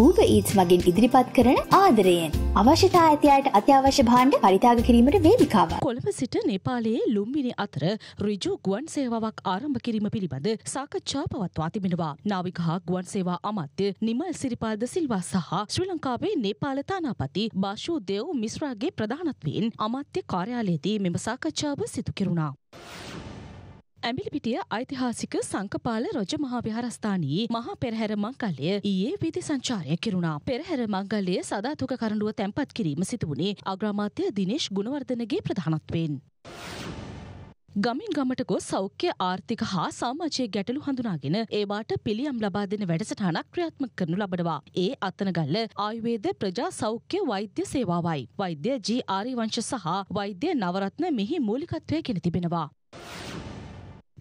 ඌබ ඊත්ස් මගින් ඉදිරිපත් කරන ආදරයෙන් අවශ්‍යතා ඇතියට අත්‍යවශ්‍ය භාණ්ඩ පරිතාග කිරීමට වේදිකාව. කොළඹ සිට නේපාලයේ ලුම්බිනි අතර රිජු ගුවන් සේවාවක් ආරම්භ කිරීම පිළිබඳ සාකච්ඡා පවත්වා තිබෙනවා. නාවික හා ගුවන් සේවා අමාත්‍ය නිමල් සිරිපාද සිල්වා සහ ශ්‍රී ලංකාවේ නේපාල තානාපති භාෂූ දේව් මිස්රාගේ ප්‍රධානත්වයෙන් අමාත්‍ය කාර්යාලයේදී මෙම සාකච්ඡාව සිදු කෙරුණා. ඇඹිලිපිටිය ඓතිහාසික සංකපාල රජ මහා විහාරස්ථානයේ මහා පෙරහැර මංගල්‍ය ඊයේ වීදි සංචාරය කෙරුණා. පෙරහැර මංගල්‍ය සදාතුක කරඬුව තැන්පත් කිරීම සිදු වුණේ අග්‍රාමාත්‍ය දිනේෂ් ගුණවර්ධනගේ ප්‍රධානත්වයෙන්. ගමින් ගමට ගොස් සෞඛ්‍ය ආර්ථික හා සාමාජයේ ගැටලු හඳුනාගෙන ඒවාට පිළියම් ලබා දෙන වැඩසටහනක් ක්‍රියාත්මක කරනු ලබනවා. ඒ අත්තනගල්ල ආයුවේද ප්‍රජා සෞඛ්‍ය වෛද්‍ය සේවාවයි. වෛද්‍ය ජී ආරිවංශ සහ වෛද්‍ය නවරත්න මෙහි මූලිකත්වය ගෙන තිබෙනවා.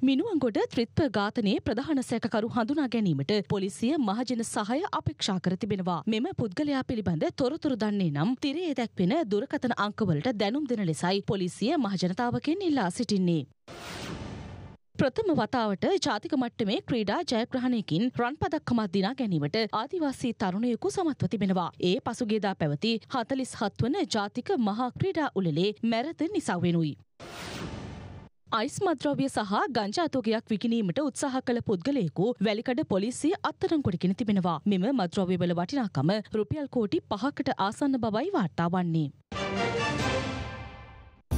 මිනුවන්ගොඩ ත්‍රිත්ව ඝාතනයේ ප්‍රධාන සැකකරු හඳුනා ගැනීමට පොලිසිය මහජන සහය අපේක්ෂා කර තිබෙනවා. මෙම පුද්ගලයා පිළිබඳ තොරතුරු දන්නේ නම් තිරයේ දැක්වෙන දුරකථන අංකවලට දැනුම් දෙන ලෙසයි පොලිසිය මහජනතාවගෙන් ඉල්ලා සිටින්නේ. ප්‍රථම වතාවට ජාතික මට්ටමේ ක්‍රීඩා ජයග්‍රහණයකින් රන් පදක්කමක් දිනා ගැනීමට ආදිවාසී තරුණයෙකු සමත්ව තිබෙනවා. ඒ පසුගේදා පැවති හතලිස් හත්වන ජාතික මහා ක්‍රීඩා උළෙලේ මැරතන් නිසාවෙනුයි. අයිස් මද්‍රව්‍ය සහ ගංජාතෝගයක් විකිණීමට උත්සාහ කළ පුද්ගලයෙකු වැලිකඩ පොලිසිය අත්තරංකොඩගෙන තිබෙනවා. මෙම මද්‍රව්‍ය වල වටිනාකම රුපියල් කෝටි පහකට ආසන්න බවයි වාර්තා වන්නේ.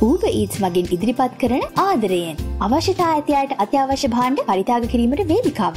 ඌබ ඊට්ස් මගින් ඉදිරිපත් කරන ආදරයෙන් අවශ්‍යතා ඇතියට අත්‍යවශ්‍ය භාණ්ඩ පරිත්‍යාග කිරීමට වේදිකාව